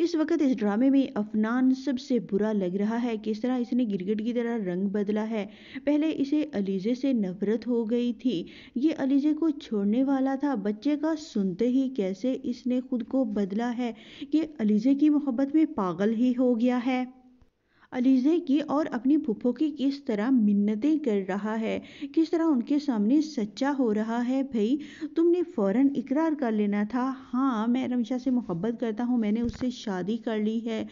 इस वक्त इस ड्रामे में अफनान सबसे बुरा लग रहा है किस तरह इसने गिरगिट की तरह रंग बदला है पहले इसे अलीजे से नफरत हो गई थी ये अलीजे को छोड़ने वाला था बच्चे का सुनते ही कैसे इसने खुद को बदला है कि अलीजे की मोहब्बत में पागल ही हो गया है अलीज़े की और अपनी फूफो की किस तरह मिन्नतें कर रहा है किस तरह उनके सामने सच्चा हो रहा है भाई तुमने फ़ौरन इकरार कर लेना था हाँ मैं रमशा से मोहब्बत करता हूँ मैंने उससे शादी कर ली है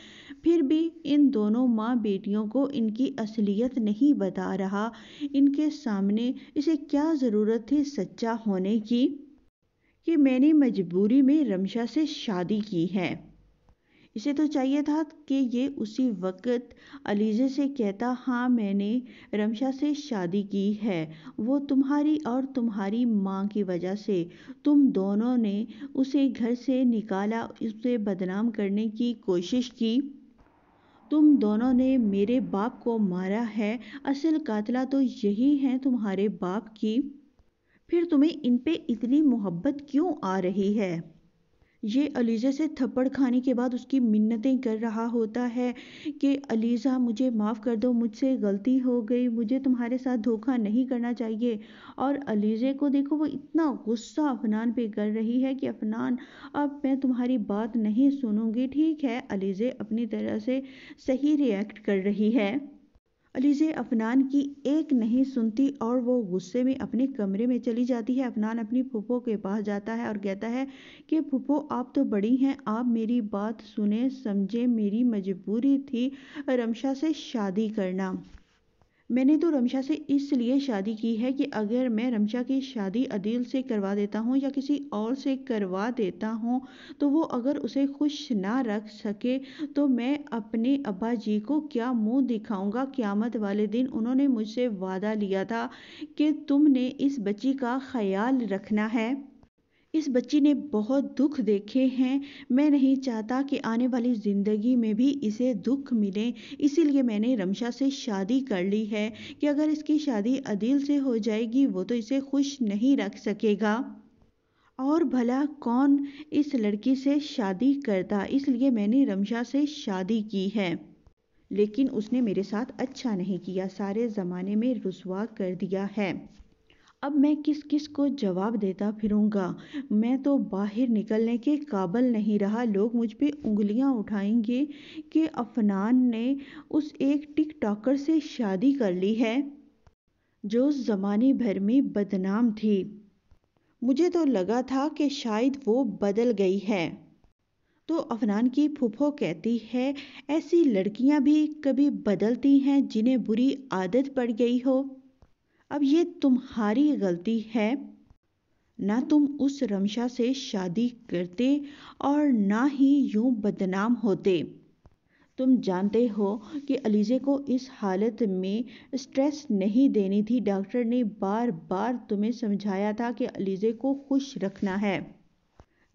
फिर भी इन दोनों माँ बेटियों को इनकी असलियत नहीं बता रहा इनके सामने इसे क्या ज़रूरत थी सच्चा होने की कि मैंने मजबूरी में रमशा से शादी की है इसे तो चाहिए था कि ये उसी वक़्त अलीज़े से कहता हाँ मैंने रमशा से शादी की है वो तुम्हारी और तुम्हारी माँ की वजह से तुम दोनों ने उसे घर से निकाला उसे बदनाम करने की कोशिश की तुम दोनों ने मेरे बाप को मारा है असल कातला तो यही है तुम्हारे बाप की फिर तुम्हें इन पे इतनी मोहब्बत क्यों आ रही है ये अलीज़े से थप्पड़ खाने के बाद उसकी मिन्नतें कर रहा होता है कि अलीज़ा मुझे माफ़ कर दो मुझसे गलती हो गई मुझे तुम्हारे साथ धोखा नहीं करना चाहिए और अलीज़े को देखो वो इतना गुस्सा अफनान पे कर रही है कि अफनान अब मैं तुम्हारी बात नहीं सुनूंगी ठीक है अलीज़े अपनी तरह से सही रिएक्ट कर रही है अलीजे अफनान की एक नहीं सुनती और वो गुस्से में अपने कमरे में चली जाती है अफनान अपनी फूफो के पास जाता है और कहता है कि फूफो आप तो बड़ी हैं आप मेरी बात सुने समझे मेरी मजबूरी थी रमशा से शादी करना मैंने तो रमशा से इसलिए शादी की है कि अगर मैं रमशा की शादी अदील से करवा देता हूँ या किसी और से करवा देता हूँ तो वो अगर उसे खुश ना रख सके तो मैं अपने अब्बा जी को क्या मुंह दिखाऊंगा क़्यामत वाले दिन उन्होंने मुझसे वादा लिया था कि तुमने इस बच्ची का ख्याल रखना है इस बच्ची ने बहुत दुख देखे हैं मैं नहीं चाहता कि आने वाली ज़िंदगी में भी इसे दुख मिले इसीलिए मैंने रमशा से शादी कर ली है कि अगर इसकी शादी अदिल से हो जाएगी वो तो इसे खुश नहीं रख सकेगा और भला कौन इस लड़की से शादी करता इसलिए मैंने रमशा से शादी की है लेकिन उसने मेरे साथ अच्छा नहीं किया सारे ज़माने में रसुआ कर दिया है अब मैं किस किस को जवाब देता फिरूंगा मैं तो बाहर निकलने के काबल नहीं रहा लोग मुझ पर उंगलियां उठाएंगे कि अफ़नान ने उस एक टिक टॉकर से शादी कर ली है जो ज़माने भर में बदनाम थी मुझे तो लगा था कि शायद वो बदल गई है तो अफनान की फुफो कहती है ऐसी लड़कियां भी कभी बदलती हैं जिन्हें बुरी आदत पड़ गई हो अब ये तुम्हारी गलती है ना तुम उस रमशा से शादी करते और ना ही यूं बदनाम होते तुम जानते हो कि अलीजे को इस हालत में स्ट्रेस नहीं देनी थी डॉक्टर ने बार बार तुम्हें समझाया था कि अलीजे को खुश रखना है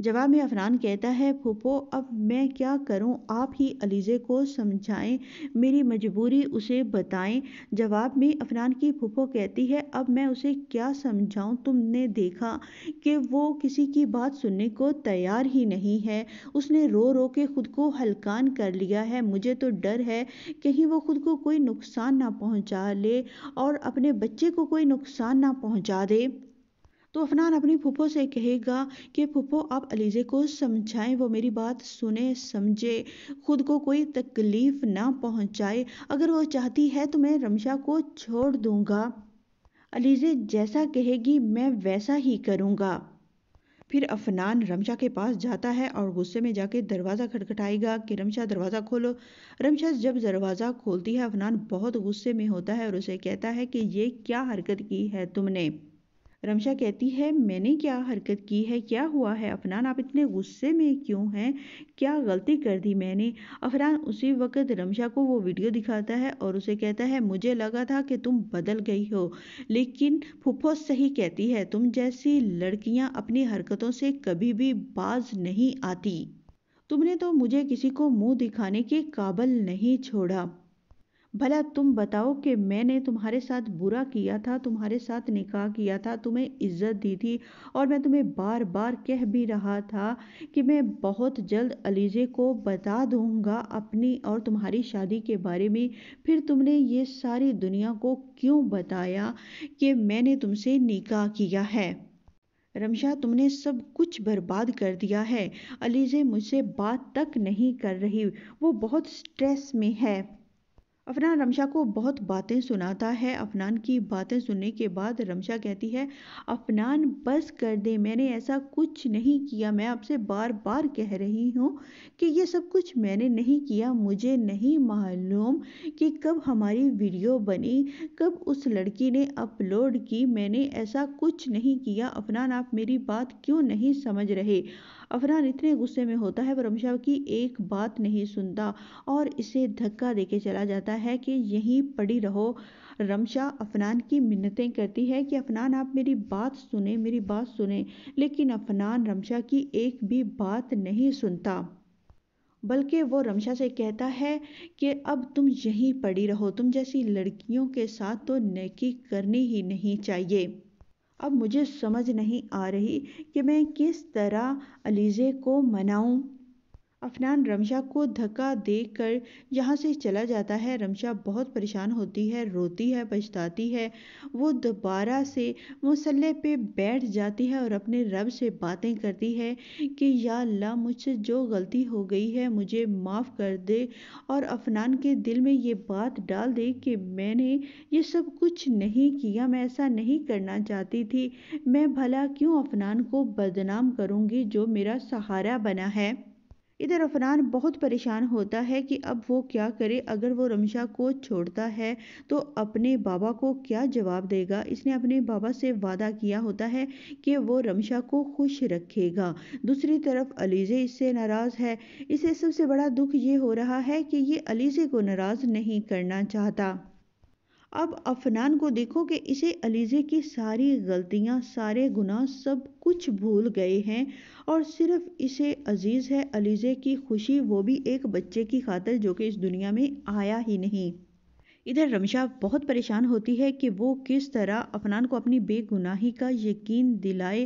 जवाब में अफरान कहता है फूफो अब मैं क्या करूं आप ही अलीज़े को समझाएं मेरी मजबूरी उसे बताएं जवाब में अफरान की फूफो कहती है अब मैं उसे क्या समझाऊं तुमने देखा कि वो किसी की बात सुनने को तैयार ही नहीं है उसने रो रो के ख़ुद को हलकान कर लिया है मुझे तो डर है कहीं वो ख़ुद को कोई नुकसान ना पहुंचा ले और अपने बच्चे को कोई नुकसान ना पहुंचा दे तो अफनान अपनी फूफो से कहेगा कि फूफो आप अलीज़े को समझाएं वो मेरी बात सुने समझे खुद को कोई तकलीफ़ ना पहुंचाए अगर वो चाहती है तो मैं रमशा को छोड़ दूंगा अलीज़े जैसा कहेगी मैं वैसा ही करूंगा फिर अफनान रमशा के पास जाता है और गुस्से में जाके दरवाज़ा खटखटाएगा कि रमशा दरवाज़ा खोलो रमशा जब दरवाज़ा खोलती है अफनान बहुत गुस्से में होता है और उसे कहता है कि ये क्या हरकत की है तुमने रमशा कहती है मैंने क्या हरकत की है क्या हुआ है अफनान आप इतने गुस्से में क्यों हैं क्या गलती कर दी मैंने अफरान उसी वक्त रमशा को वो वीडियो दिखाता है और उसे कहता है मुझे लगा था कि तुम बदल गई हो लेकिन फुफो सही कहती है तुम जैसी लड़कियां अपनी हरकतों से कभी भी बाज नहीं आती तुमने तो मुझे किसी को मुंह दिखाने के काबल नहीं छोड़ा भला तुम बताओ कि मैंने तुम्हारे साथ बुरा किया था तुम्हारे साथ निकाह किया था तुम्हें इज़्ज़त दी थी और मैं तुम्हें बार बार कह भी रहा था कि मैं बहुत जल्द अलीजे को बता दूंगा अपनी और तुम्हारी शादी के बारे में फिर तुमने ये सारी दुनिया को क्यों बताया कि मैंने तुमसे निकाह किया है रमशा तुमने सब कुछ बर्बाद कर दिया है अलीजे मुझसे बात तक नहीं कर रही वो बहुत स्ट्रेस में है अफनान रमशा को बहुत बातें सुनाता है अफनान की बातें सुनने के बाद रमशा कहती है अफनान बस कर दे मैंने ऐसा कुछ नहीं किया मैं आपसे बार बार कह रही हूँ कि ये सब कुछ मैंने नहीं किया मुझे नहीं मालूम कि कब हमारी वीडियो बनी कब उस लड़की ने अपलोड की मैंने ऐसा कुछ नहीं किया अफनान आप मेरी बात क्यों नहीं समझ रहे अफरान इतने गुस्से में होता है परमशाह की एक बात नहीं सुनता और इसे धक्का देके चला जाता है कि यहीं पड़ी रहो रमशा अफनान की मिन्नतें करती है कि अफनान आप मेरी बात सुने मेरी बात सुने लेकिन अफनान रमशा की एक भी बात नहीं सुनता बल्कि वो रमशा से कहता है कि अब तुम यहीं पड़ी रहो तुम जैसी लड़कियों के साथ तो नेकी करनी ही नहीं चाहिए अब मुझे समझ नहीं आ रही कि मैं किस तरह अलीज़े को मनाऊँ अफनान रमशा को धक्का देकर यहाँ से चला जाता है रमशा बहुत परेशान होती है रोती है पछताती है वो दोबारा से मसल्ले पे बैठ जाती है और अपने रब से बातें करती है कि या अल्लाह मुझसे जो गलती हो गई है मुझे माफ़ कर दे और अफनान के दिल में ये बात डाल दे कि मैंने ये सब कुछ नहीं किया मैं ऐसा नहीं करना चाहती थी मैं भला क्यों अफनान को बदनाम करूँगी जो मेरा सहारा बना है इधर अफरान बहुत परेशान होता है कि अब वो क्या करे अगर वो रमशा को छोड़ता है तो अपने बाबा को क्या जवाब देगा इसने अपने बाबा से वादा किया होता है कि वो रमशा को खुश रखेगा दूसरी तरफ अलीज़े इससे नाराज़ है इसे सबसे बड़ा दुख ये हो रहा है कि ये अलीज़े को नाराज़ नहीं करना चाहता अब अफनान को देखो कि इसे अलीज़े की सारी गलतियाँ सारे गुनाह सब कुछ भूल गए हैं और सिर्फ इसे अजीज़ है अलीज़े की खुशी वो भी एक बच्चे की खातर जो कि इस दुनिया में आया ही नहीं इधर रमशा बहुत परेशान होती है कि वो किस तरह अफनान को अपनी बेगुनाही का यकीन दिलाए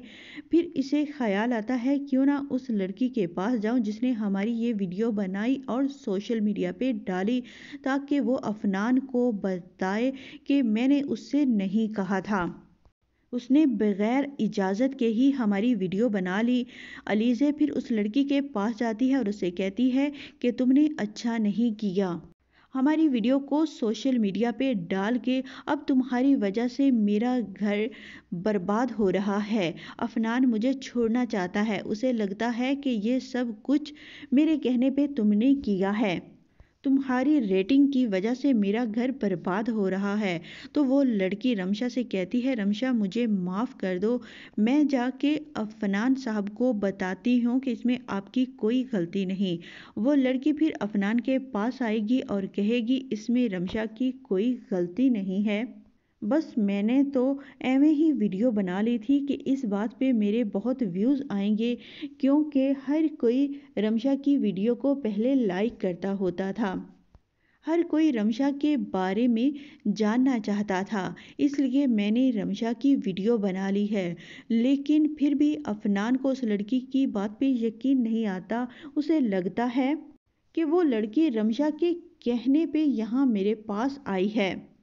फिर इसे ख्याल आता है क्यों ना उस लड़की के पास जाऊं जिसने हमारी ये वीडियो बनाई और सोशल मीडिया पे डाली ताकि वो अफनान को बताए कि मैंने उससे नहीं कहा था उसने बग़ैर इजाज़त के ही हमारी वीडियो बना ली अलीज़े फिर उस लड़की के पास जाती है और उसे कहती है कि तुमने अच्छा नहीं किया हमारी वीडियो को सोशल मीडिया पे डाल के अब तुम्हारी वजह से मेरा घर बर्बाद हो रहा है अफनान मुझे छोड़ना चाहता है उसे लगता है कि ये सब कुछ मेरे कहने पे तुमने किया है तुम्हारी रेटिंग की वजह से मेरा घर बर्बाद हो रहा है तो वो लड़की रमशा से कहती है रमशा मुझे माफ़ कर दो मैं जाके अफनान साहब को बताती हूँ कि इसमें आपकी कोई गलती नहीं वो लड़की फिर अफनान के पास आएगी और कहेगी इसमें रमशा की कोई गलती नहीं है बस मैंने तो एवें ही वीडियो बना ली थी कि इस बात पे मेरे बहुत व्यूज़ आएंगे क्योंकि हर कोई रमशा की वीडियो को पहले लाइक करता होता था हर कोई रमशा के बारे में जानना चाहता था इसलिए मैंने रमशा की वीडियो बना ली है लेकिन फिर भी अफनान को उस लड़की की बात पे यकीन नहीं आता उसे लगता है कि वो लड़की रमशा के कहने पे यहाँ मेरे पास आई है